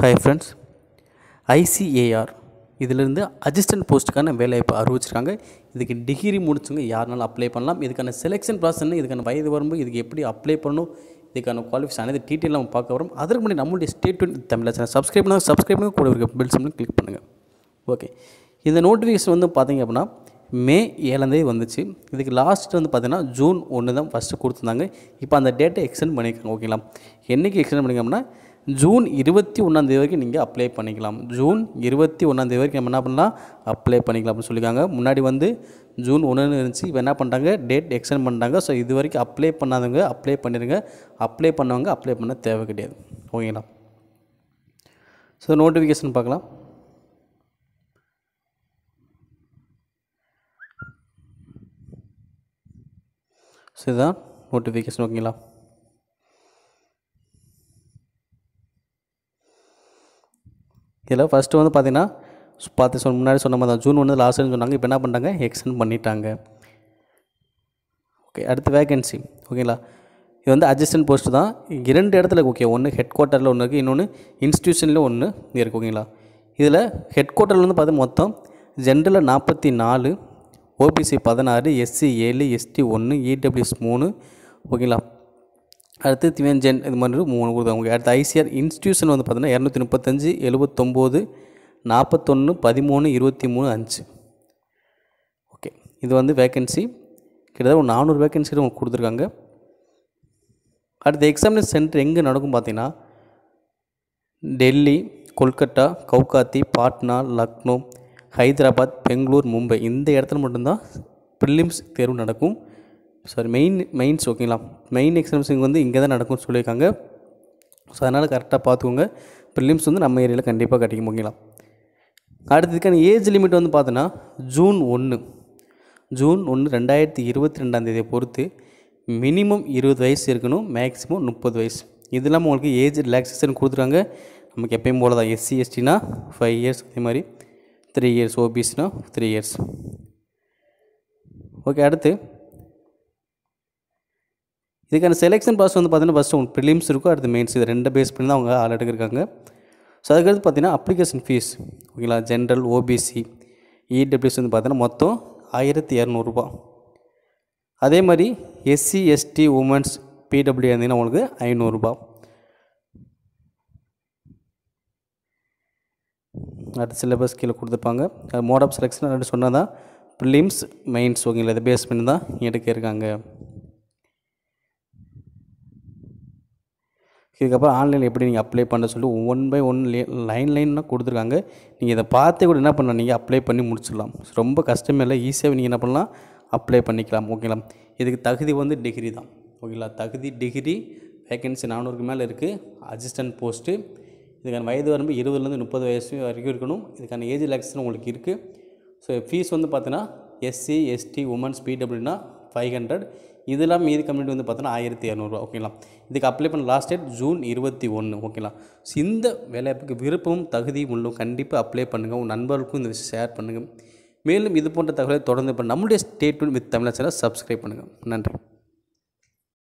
hi friends ICAR இதிலிருந்து assistant போஸ்ட்டுக்கான வேலைவாய்ப்பு அறிவிச்சிருக்காங்க இதுக்கு டிகிரி முடிச்சுங்க யாருனாலும் அப்ளை பண்ணலாம் இதுக்கான செலெக்ஷன் ப்ராசஸ் இதுக்கான வயது வரும்போது இதுக்கு எப்படி அப்ளை பண்ணணும் இதுக்கான குவாலிஃபிகேஷன் அனைத்து டீட்டெயில் நம்ம பார்க்க வரோம் அதற்கு முன்னாடி நம்மளுடைய state twenty Tamil channel subscribe பண்ணுங்க சப்ஸ்கிரைப் பண்ணுங்கள் கூட இருக்க பெல் சம்பளம் கிளிக் பண்ணுங்கள் ஓகே இந்த நோட்டிஃபிகேஷன் வந்து பார்த்திங்க அப்படின்னா மே ஏழாந்தேதி வந்துச்சு இதுக்கு லாஸ்ட் வந்து பார்த்தீங்கன்னா ஜூன் ஒன்று தான் ஃபஸ்ட்டு கொடுத்துருந்தாங்க இப்போ அந்த டேட்டை எக்ஸ்டெண்ட் பண்ணியிருக்காங்க ஓகேங்களா என்றைக்கு எக்ஸ்டெண்ட் அப்படின்னா ஜூன் இருபத்தி ஒன்றாந்தேதி வரைக்கும் நீங்கள் அப்ளை பண்ணிக்கலாம் ஜூன் இருபத்தி ஒன்றாந்தேதி வரைக்கும் நம்ம என்ன பண்ணலாம் அப்ளை பண்ணிக்கலாம் அப்படின்னு சொல்லியிருக்காங்க முன்னாடி வந்து ஜூன் ஒன்று இருந்துச்சு இப்போ என்ன பண்ணுறாங்க டேட் எக்ஸ்டெண்ட் பண்ணுறாங்க ஸோ இது வரைக்கும் அப்ளை பண்ணாதவங்க அப்ளை பண்ணிடுங்க அப்ளை பண்ணவங்க அப்ளை பண்ண தேவை கிடையாது ஓகேங்களா ஸோ நோட்டிஃபிகேஷன் பார்க்கலாம் ஸோ இதுதான் நோட்டிஃபிகேஷன் ஓகேங்களா இதில் ஃபஸ்ட்டு வந்து பார்த்திங்கன்னா பார்த்து சொன்ன முன்னாடி சொன்ன மாதிரி தான் ஜூன் ஒன்று லாஸ்ட்னு சொன்னாங்க இப்போ என்ன பண்ணுறாங்க எக்ஸ்டெண்ட் பண்ணிட்டாங்க ஓகே அடுத்து வேகன்சி ஓகேங்களா இது வந்து அட்ஜஸ்டன்ட் போஸ்ட் தான் இரண்டு இடத்துல ஓகே ஒன்று ஹெட் குவார்ட்டரில் ஒன்று இருக்குது இன்னொன்று இன்ஸ்டியூஷனில் ஒன்று இருக்குது ஓகேங்களா இதில் ஹெட் குவார்ட்டரில் வந்து பார்த்து மொத்தம் ஜென்ரலில் நாற்பத்தி நாலு ஓபிசி பதினாறு எஸ்சி ஏழு எஸ்டி ஒன்று இடபிள்யூஎஸ் e மூணு ஓகேங்களா அடுத்து திவேன் ஜென் இது மாதிரி மூணு கொடுத்தாங்க அடுத்து ஐசிஆர் இன்ஸ்டியூஷன் வந்து பார்த்தீங்கன்னா இரநூத்தி முப்பத்தஞ்சு எழுபத்தொம்போது நாற்பத்தொன்று பதிமூணு இருபத்தி மூணு அஞ்சு ஓகே இது வந்து வேக்கன்சி கிட்டத்தட்ட ஒரு நானூறு வேக்கன்சி உங்களுக்கு கொடுத்துருக்காங்க அடுத்து எக்ஸாமினேஷன் சென்டர் எங்கே நடக்கும் பார்த்தீங்கன்னா டெல்லி கொல்கட்டா கவுகாத்தி பாட்னா லக்னோ ஹைதராபாத் பெங்களூர் மும்பை இந்த இடத்துல மட்டும்தான் ப்ரிலிம்ஸ் தேர்வு நடக்கும் சாரி மெயின் மெயின்ஸ் ஓகேங்களா மெயின் இங்கே வந்து இங்கே தான் நடக்கும்னு சொல்லியிருக்காங்க ஸோ அதனால் கரெக்டாக பார்த்துக்கோங்க ப்ரிலிம்ஸ் வந்து நம்ம ஏரியாவில் கண்டிப்பாக கிடைக்கும் ஓகேங்களா அடுத்ததுக்கான ஏஜ் லிமிட் வந்து பார்த்தோன்னா ஜூன் ஒன்று ஜூன் ஒன்று ரெண்டாயிரத்தி இருபத்தி ரெண்டாந்தேதியை பொறுத்து மினிமம் இருபது வயசு இருக்கணும் மேக்ஸிமம் முப்பது வயசு இது இல்லாமல் உங்களுக்கு ஏஜ் ரிலாக்ஸேஷன் கொடுத்துருக்காங்க நமக்கு எப்பயும் போல தான் எஸ்சி எஸ்டினா ஃபைவ் இயர்ஸ் அதே மாதிரி த்ரீ இயர்ஸ் ஓபிஎஸ்னால் த்ரீ இயர்ஸ் ஓகே அடுத்து இதுக்கான செலெக்ஷன் பாஸ் வந்து பார்த்தீங்கன்னா ஃபஸ்ட்டு உங்களுக்கு ப்ரிலிம்ஸ் இருக்கும் அடுத்து மெயின்ஸ் இது ரெண்டு பேஸ் பண்ணி தான் அவங்க ஆள் எடுக்கிறாங்க ஸோ அதுக்கடுத்து பார்த்தீங்கன்னா அப்ளிகேஷன் ஃபீஸ் ஓகேங்களா ஜென்ரல் ஓபிசி இடபிள்யூஸ் வந்து பார்த்தீங்கன்னா மொத்தம் ஆயிரத்தி இரநூறுபா அதே மாதிரி எஸ்சி எஸ்டி உமன்ஸ் பிடபிள்யூ இருந்தீங்கன்னா உங்களுக்கு ஐநூறுரூபா அடுத்த சிலபஸ் கீழே கொடுத்துருப்பாங்க அது மோட் ஆஃப் செலெக்ஷன் அப்படின்னு சொன்னால் தான் ப்ரிலிம்ஸ் மெயின்ஸ் ஓகேங்களா இதை பேஸ் பண்ணி தான் எடுக்கிறாங்க இருக்காங்க இதுக்கப்புறம் ஆன்லைனில் எப்படி நீங்கள் அப்ளை பண்ண சொல்லி ஒன் பை ஒன் லே லைன் லைனாக கொடுத்துருக்காங்க நீங்கள் இதை பார்த்து கூட என்ன பண்ணலாம் நீங்கள் அப்ளை பண்ணி முடிச்சிடலாம் ரொம்ப கஷ்டமே இல்லை ஈஸியாக நீங்கள் என்ன பண்ணலாம் அப்ளை பண்ணிக்கலாம் ஓகேங்களா இதுக்கு தகுதி வந்து டிகிரி தான் ஓகேங்களா தகுதி டிகிரி வேகன்சி நானூறுக்கு மேலே இருக்குது அசிஸ்டன்ட் போஸ்ட்டு இதுக்கான வயது வரம்பு இருபதுலேருந்து முப்பது வயசு வரைக்கும் இருக்கணும் இதுக்கான ஏஜ் ரிலாக்ஸேஷன் உங்களுக்கு இருக்குது ஸோ ஃபீஸ் வந்து பார்த்தீங்கன்னா எஸ்சி எஸ்டி உமன்ஸ் பிடபிள்யூனா ஃபைவ் ஹண்ட்ரட் இதெல்லாம் மீதி கம்யூனிட்டி வந்து பார்த்தோன்னா ஆயிரத்தி இரநூறுவா ஓகேங்களா இதுக்கு அப்ளை பண்ண லாஸ்ட் டேட் ஜூன் இருபத்தி ஒன்று ஓகேங்களா ஸோ இந்த வேலைக்கு விருப்பமும் தகுதியும் உள்ளும் கண்டிப்பாக அப்ளை பண்ணுங்கள் உங்கள் நண்பர்களுக்கும் இந்த விஷயம் ஷேர் பண்ணுங்கள் மேலும் இது போன்ற தகவலை தொடர்ந்து இப்போ நம்முடைய statement with Tamil channel subscribe பண்ணுங்கள் நன்றி